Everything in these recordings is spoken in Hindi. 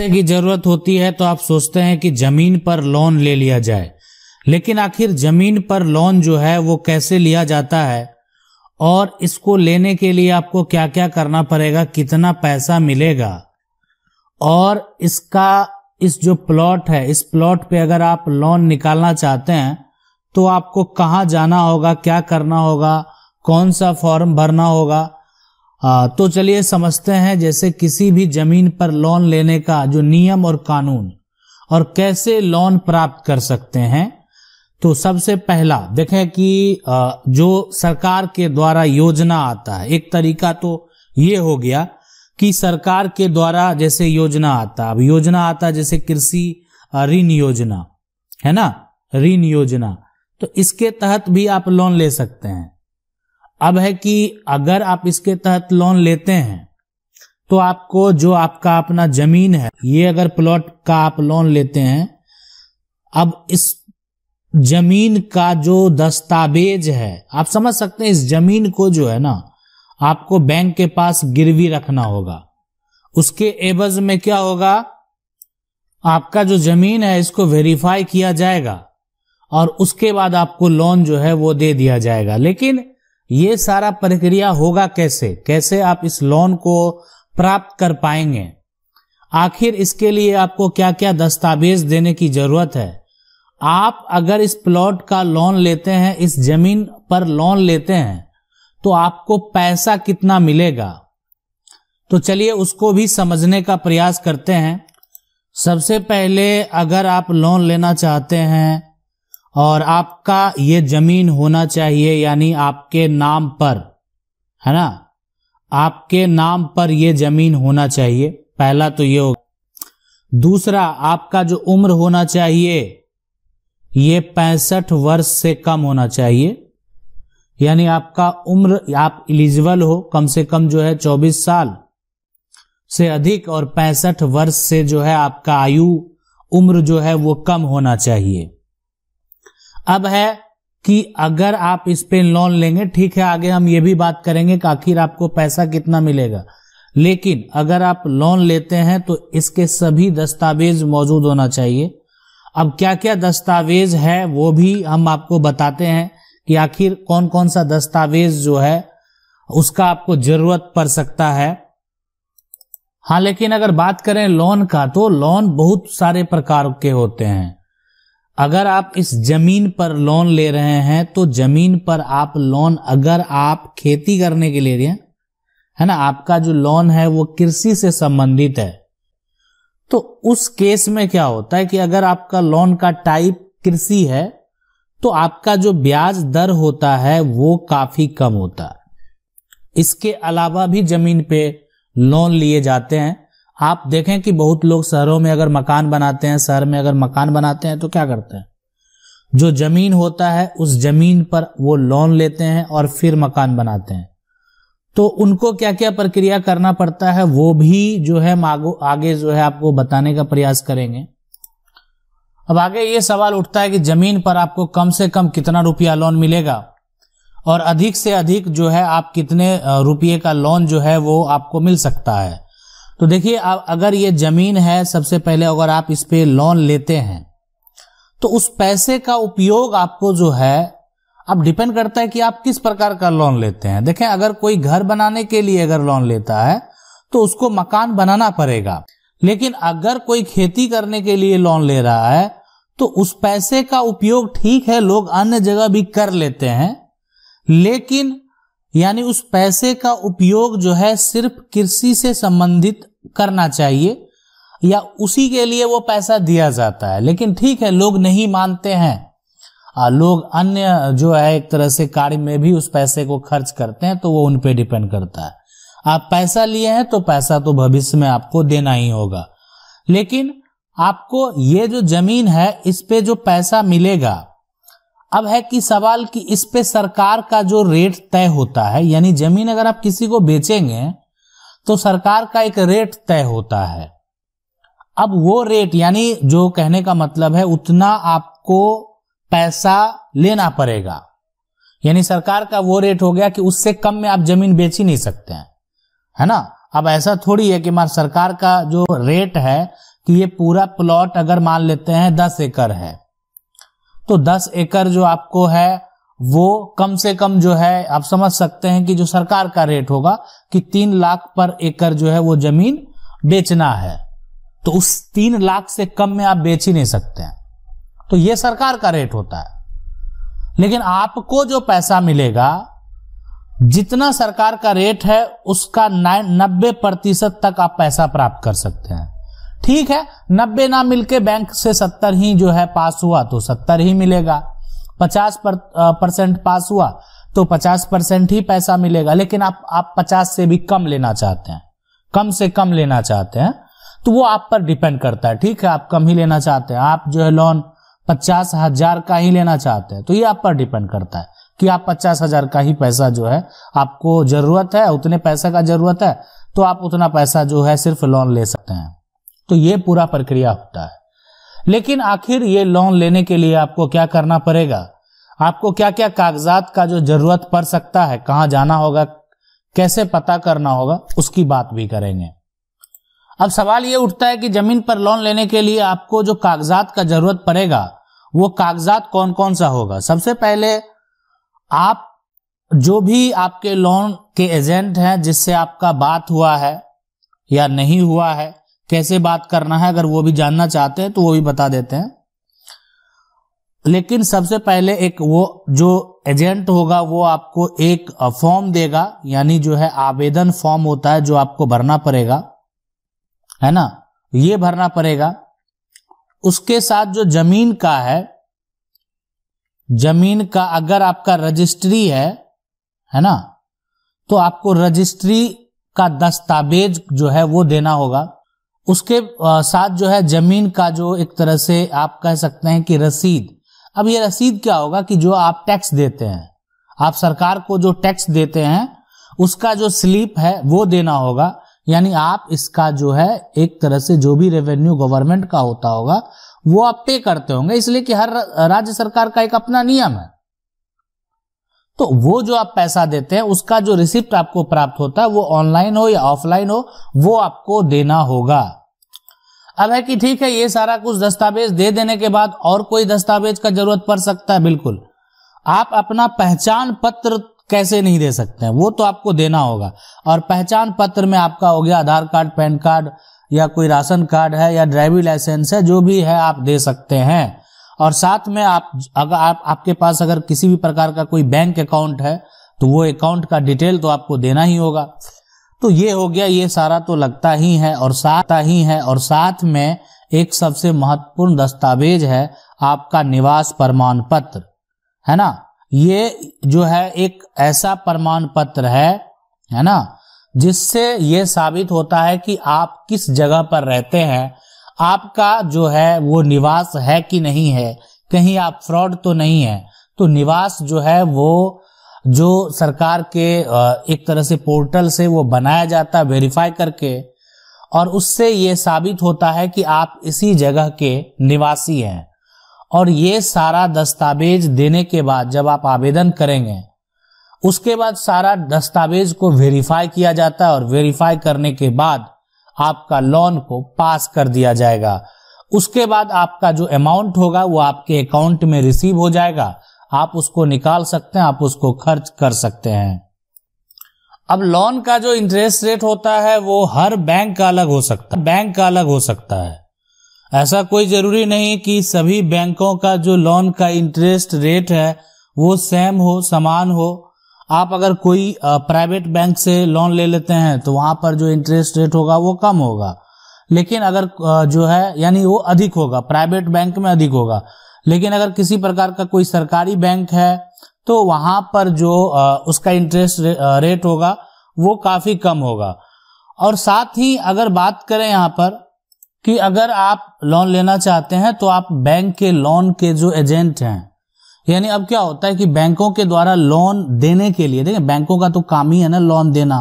की जरूरत होती है तो आप सोचते हैं कि जमीन पर लोन ले लिया जाए लेकिन आखिर जमीन पर लोन जो है वो कैसे लिया जाता है और इसको लेने के लिए आपको क्या क्या करना पड़ेगा कितना पैसा मिलेगा और इसका इस जो प्लॉट है इस प्लॉट पे अगर आप लोन निकालना चाहते हैं तो आपको कहाँ जाना होगा क्या करना होगा कौन सा फॉर्म भरना होगा आ, तो चलिए समझते हैं जैसे किसी भी जमीन पर लोन लेने का जो नियम और कानून और कैसे लोन प्राप्त कर सकते हैं तो सबसे पहला देखें कि आ, जो सरकार के द्वारा योजना आता है एक तरीका तो ये हो गया कि सरकार के द्वारा जैसे योजना आता अब योजना आता जैसे कृषि ऋण योजना है ना ऋण योजना तो इसके तहत भी आप लोन ले सकते हैं अब है कि अगर आप इसके तहत लोन लेते हैं तो आपको जो आपका अपना जमीन है ये अगर प्लॉट का आप लोन लेते हैं अब इस जमीन का जो दस्तावेज है आप समझ सकते हैं इस जमीन को जो है ना आपको बैंक के पास गिरवी रखना होगा उसके एवज में क्या होगा आपका जो जमीन है इसको वेरीफाई किया जाएगा और उसके बाद आपको लोन जो है वो दे दिया जाएगा लेकिन ये सारा प्रक्रिया होगा कैसे कैसे आप इस लोन को प्राप्त कर पाएंगे आखिर इसके लिए आपको क्या क्या दस्तावेज देने की जरूरत है आप अगर इस प्लॉट का लोन लेते हैं इस जमीन पर लोन लेते हैं तो आपको पैसा कितना मिलेगा तो चलिए उसको भी समझने का प्रयास करते हैं सबसे पहले अगर आप लोन लेना चाहते हैं और आपका ये जमीन होना चाहिए यानी आपके नाम पर है ना आपके नाम पर ये जमीन होना चाहिए पहला तो ये होगा दूसरा आपका जो उम्र होना चाहिए ये पैंसठ वर्ष से कम होना चाहिए यानी आपका उम्र आप इलिजिबल हो कम से कम जो है चौबीस साल से अधिक और पैंसठ वर्ष से जो है आपका आयु उम्र जो है वो कम होना चाहिए अब है कि अगर आप इस पे लोन लेंगे ठीक है आगे हम ये भी बात करेंगे कि आखिर आपको पैसा कितना मिलेगा लेकिन अगर आप लोन लेते हैं तो इसके सभी दस्तावेज मौजूद होना चाहिए अब क्या क्या दस्तावेज है वो भी हम आपको बताते हैं कि आखिर कौन कौन सा दस्तावेज जो है उसका आपको जरूरत पड़ सकता है हाँ लेकिन अगर बात करें लोन का तो लोन बहुत सारे प्रकार के होते हैं अगर आप इस जमीन पर लोन ले रहे हैं तो जमीन पर आप लोन अगर आप खेती करने के लिए हैं है ना आपका जो लोन है वो कृषि से संबंधित है तो उस केस में क्या होता है कि अगर आपका लोन का टाइप कृषि है तो आपका जो ब्याज दर होता है वो काफी कम होता है इसके अलावा भी जमीन पे लोन लिए जाते हैं आप देखें कि बहुत लोग शहरों में अगर मकान बनाते हैं शहर में अगर मकान बनाते हैं तो क्या करते हैं जो जमीन होता है उस जमीन पर वो लोन लेते हैं और फिर मकान बनाते हैं तो उनको क्या क्या प्रक्रिया करना पड़ता है वो भी जो है मागो आगे जो है आपको बताने का प्रयास करेंगे अब आगे ये सवाल उठता है कि जमीन पर आपको कम से कम कितना रुपया लोन मिलेगा और अधिक से अधिक जो है आप कितने रुपये का लोन जो है वो आपको मिल सकता है तो देखिए अब अगर ये जमीन है सबसे पहले अगर आप इस पे लोन लेते हैं तो उस पैसे का उपयोग आपको जो है अब डिपेंड करता है कि आप किस प्रकार का लोन लेते हैं देखें अगर कोई घर बनाने के लिए अगर लोन लेता है तो उसको मकान बनाना पड़ेगा लेकिन अगर कोई खेती करने के लिए लोन ले रहा है तो उस पैसे का उपयोग ठीक है लोग अन्य जगह भी कर लेते हैं लेकिन यानी उस पैसे का उपयोग जो है सिर्फ कृषि से संबंधित करना चाहिए या उसी के लिए वो पैसा दिया जाता है लेकिन ठीक है लोग नहीं मानते हैं आ, लोग अन्य जो है एक तरह से कार्य में भी उस पैसे को खर्च करते हैं तो वो उन पे डिपेंड करता है आप पैसा लिए हैं तो पैसा तो भविष्य में आपको देना ही होगा लेकिन आपको ये जो जमीन है इस पे जो पैसा मिलेगा अब है कि सवाल कि इस पे सरकार का जो रेट तय होता है यानी जमीन अगर आप किसी को बेचेंगे तो सरकार का एक रेट तय होता है अब वो रेट यानी जो कहने का मतलब है उतना आपको पैसा लेना पड़ेगा यानी सरकार का वो रेट हो गया कि उससे कम में आप जमीन बेच ही नहीं सकते हैं है ना अब ऐसा थोड़ी है कि मान सरकार का जो रेट है कि ये पूरा प्लॉट अगर मान लेते हैं दस एकड़ है तो दस एकड़ जो आपको है वो कम से कम जो है आप समझ सकते हैं कि जो सरकार का रेट होगा कि तीन लाख पर एकड़ जो है वो जमीन बेचना है तो उस तीन लाख से कम में आप बेच ही नहीं सकते हैं तो ये सरकार का रेट होता है लेकिन आपको जो पैसा मिलेगा जितना सरकार का रेट है उसका नब्बे प्रतिशत तक आप पैसा प्राप्त कर सकते हैं ठीक है नब्बे ना मिलके बैंक से सत्तर ही जो है पास हुआ तो सत्तर ही मिलेगा पचास पर, परसेंट पास हुआ तो पचास परसेंट ही पैसा मिलेगा लेकिन आप आप पचास से भी कम लेना चाहते हैं कम से कम लेना चाहते हैं तो वो आप पर डिपेंड करता है ठीक है आप कम ही लेना चाहते हैं आप जो है लोन पचास हजार का ही लेना चाहते हैं तो ये आप पर डिपेंड करता है कि आप पचास हजार का ही पैसा जो है आपको जरूरत है उतने पैसे का जरूरत है तो आप उतना पैसा जो है सिर्फ लोन ले सकते हैं तो ये पूरा प्रक्रिया होता है लेकिन आखिर ये लोन लेने के लिए आपको क्या करना पड़ेगा आपको क्या क्या कागजात का जो जरूरत पड़ सकता है कहां जाना होगा कैसे पता करना होगा उसकी बात भी करेंगे अब सवाल ये उठता है कि जमीन पर लोन लेने के लिए आपको जो कागजात का जरूरत पड़ेगा वो कागजात कौन कौन सा होगा सबसे पहले आप जो भी आपके लोन के एजेंट हैं जिससे आपका बात हुआ है या नहीं हुआ है कैसे बात करना है अगर वो भी जानना चाहते हैं तो वो भी बता देते हैं लेकिन सबसे पहले एक वो जो एजेंट होगा वो आपको एक फॉर्म देगा यानी जो है आवेदन फॉर्म होता है जो आपको भरना पड़ेगा है ना ये भरना पड़ेगा उसके साथ जो जमीन का है जमीन का अगर आपका रजिस्ट्री है है ना तो आपको रजिस्ट्री का दस्तावेज जो है वो देना होगा उसके साथ जो है जमीन का जो एक तरह से आप कह सकते हैं कि रसीद अब ये रसीद क्या होगा कि जो आप टैक्स देते हैं आप सरकार को जो टैक्स देते हैं उसका जो स्लीप है वो देना होगा यानी आप इसका जो है एक तरह से जो भी रेवेन्यू गवर्नमेंट का होता होगा वो आप पे करते होंगे इसलिए कि हर राज्य सरकार का एक अपना नियम है तो वो जो आप पैसा देते हैं उसका जो रिसिप्ट आपको प्राप्त होता है वो ऑनलाइन हो या ऑफलाइन हो वो आपको देना होगा अब है कि ठीक है ये सारा कुछ दस्तावेज दे देने के बाद और कोई दस्तावेज का जरूरत पड़ सकता है बिल्कुल आप अपना पहचान पत्र कैसे नहीं दे सकते हैं वो तो आपको देना होगा और पहचान पत्र में आपका हो गया आधार कार्ड पैन कार्ड या कोई राशन कार्ड है या ड्राइविंग लाइसेंस है जो भी है आप दे सकते हैं और साथ में आप अगर आप आपके पास अगर किसी भी प्रकार का कोई बैंक अकाउंट है तो वो अकाउंट का डिटेल तो आपको देना ही होगा तो ये हो गया ये सारा तो लगता ही है और साथ ही है और साथ में एक सबसे महत्वपूर्ण दस्तावेज है आपका निवास प्रमाण पत्र है ना ये जो है एक ऐसा प्रमाण पत्र है है ना जिससे ये साबित होता है कि आप किस जगह पर रहते हैं आपका जो है वो निवास है कि नहीं है कहीं आप फ्रॉड तो नहीं है तो निवास जो है वो जो सरकार के एक तरह से पोर्टल से वो बनाया जाता है वेरीफाई करके और उससे ये साबित होता है कि आप इसी जगह के निवासी हैं और ये सारा दस्तावेज देने के बाद जब आप आवेदन करेंगे उसके बाद सारा दस्तावेज को वेरीफाई किया जाता है और वेरीफाई करने के बाद आपका लोन को पास कर दिया जाएगा उसके बाद आपका जो अमाउंट होगा वो आपके अकाउंट में रिसीव हो जाएगा आप उसको निकाल सकते हैं आप उसको खर्च कर सकते हैं अब लोन का जो इंटरेस्ट रेट होता है वो हर बैंक का अलग हो सकता है बैंक का अलग हो सकता है ऐसा कोई जरूरी नहीं कि सभी बैंकों का जो लोन का इंटरेस्ट रेट है वो सेम हो समान हो आप अगर कोई प्राइवेट बैंक से लोन ले लेते हैं तो वहां पर जो इंटरेस्ट रेट होगा वो कम होगा लेकिन अगर जो है यानी वो अधिक होगा प्राइवेट बैंक में अधिक होगा लेकिन अगर किसी प्रकार का कोई सरकारी बैंक है तो वहां पर जो उसका इंटरेस्ट रेट होगा वो काफी कम होगा और साथ ही अगर बात करें यहाँ पर कि अगर आप लोन लेना चाहते हैं तो आप बैंक के लोन के जो एजेंट हैं यानी अब क्या होता है कि बैंकों के द्वारा लोन देने के लिए देखिए बैंकों का तो काम ही है ना लोन देना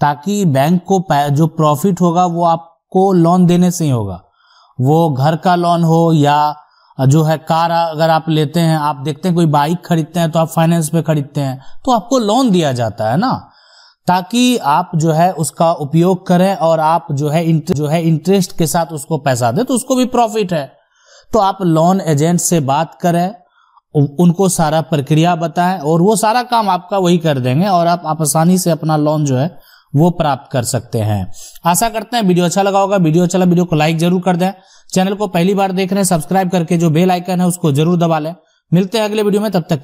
ताकि बैंक को जो प्रॉफिट होगा वो आपको लोन देने से ही होगा वो घर का लोन हो या जो है कार अगर आप लेते हैं आप देखते हैं कोई बाइक खरीदते हैं तो आप फाइनेंस पे खरीदते हैं तो आपको लोन दिया जाता है ना ताकि आप जो है उसका उपयोग करें और आप जो है जो है इंटरेस्ट के साथ उसको पैसा दें तो उसको भी प्रॉफिट है तो आप लोन एजेंट से बात करें उनको सारा प्रक्रिया बताएं और वो सारा काम आपका वही कर देंगे और आप, आसानी से अपना लोन जो है वो प्राप्त कर सकते हैं आशा करते हैं वीडियो अच्छा लगा होगा वीडियो अच्छा लगा वीडियो को लाइक जरूर कर दें चैनल को पहली बार देख रहे हैं सब्सक्राइब करके जो बेल आइकन है उसको जरूर दबा लें मिलते हैं अगले वीडियो में तब तक